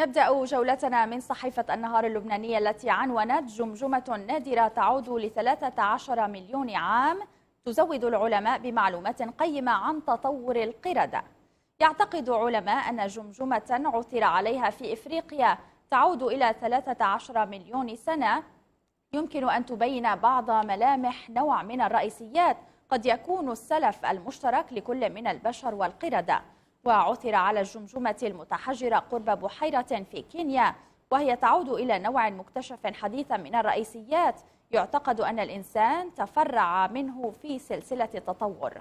نبدأ جولتنا من صحيفة النهار اللبنانية التي عنونت جمجمة نادرة تعود ل 13 مليون عام تزود العلماء بمعلومات قيمة عن تطور القردة يعتقد علماء أن جمجمة عثر عليها في إفريقيا تعود إلى 13 مليون سنة يمكن أن تبين بعض ملامح نوع من الرئيسيات قد يكون السلف المشترك لكل من البشر والقردة وعثر على الجمجمة المتحجرة قرب بحيرة في كينيا وهي تعود إلى نوع مكتشف حديثا من الرئيسيات يعتقد أن الإنسان تفرع منه في سلسلة التطور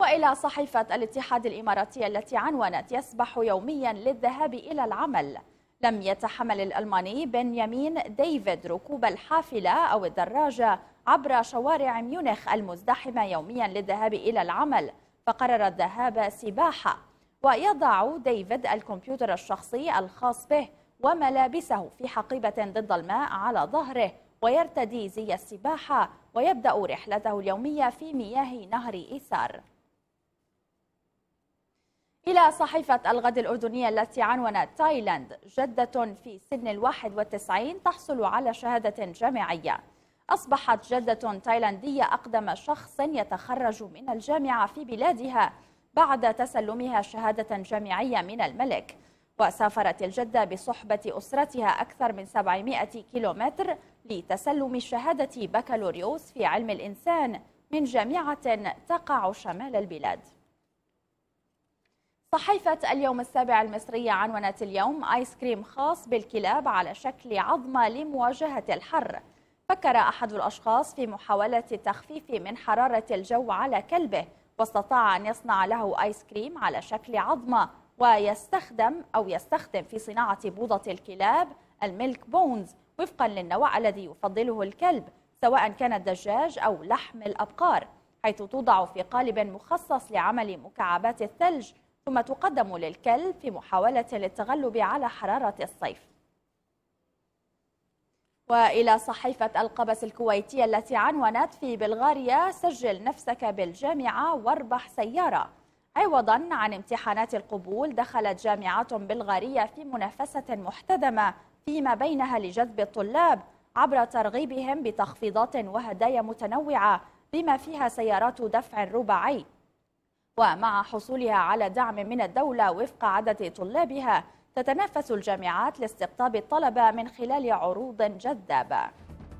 وإلى صحيفة الاتحاد الإماراتي التي عنونت يسبح يوميا للذهاب إلى العمل لم يتحمل الألماني بنيامين ديفيد ركوب الحافلة أو الدراجة عبر شوارع ميونخ المزدحمة يوميا للذهاب إلى العمل فقرر الذهاب سباحة ويضع ديفيد الكمبيوتر الشخصي الخاص به وملابسه في حقيبة ضد الماء على ظهره ويرتدي زي السباحة ويبدأ رحلته اليومية في مياه نهر إيسار إلى صحيفة الغد الأردنية التي عنونت تايلاند جدة في سن الواحد والتسعين تحصل على شهادة جامعية أصبحت جدة تايلاندية أقدم شخص يتخرج من الجامعة في بلادها بعد تسلمها شهادة جامعية من الملك وسافرت الجدة بصحبة أسرتها أكثر من 700 كيلومتر لتسلم شهادة بكالوريوس في علم الإنسان من جامعة تقع شمال البلاد صحيفة اليوم السابع المصرية عنونت اليوم آيس كريم خاص بالكلاب على شكل عظمة لمواجهة الحر فكر أحد الأشخاص في محاولة تخفيف من حرارة الجو على كلبه واستطاع أن يصنع له آيس كريم على شكل عظمة ويستخدم أو يستخدم في صناعة بوضة الكلاب الميلك بونز وفقا للنوع الذي يفضله الكلب سواء كان الدجاج أو لحم الأبقار حيث توضع في قالب مخصص لعمل مكعبات الثلج ثم تقدم للكلب في محاولة للتغلب على حرارة الصيف وإلى صحيفة القبس الكويتية التي عنونت في بلغاريا سجل نفسك بالجامعة واربح سيارة عوضا عن امتحانات القبول دخلت جامعات بلغارية في منافسة محتدمة فيما بينها لجذب الطلاب عبر ترغيبهم بتخفيضات وهدايا متنوعة بما فيها سيارات دفع رباعي ومع حصولها على دعم من الدولة وفق عدد طلابها تتنافس الجامعات لاستقطاب الطلبة من خلال عروض جذابة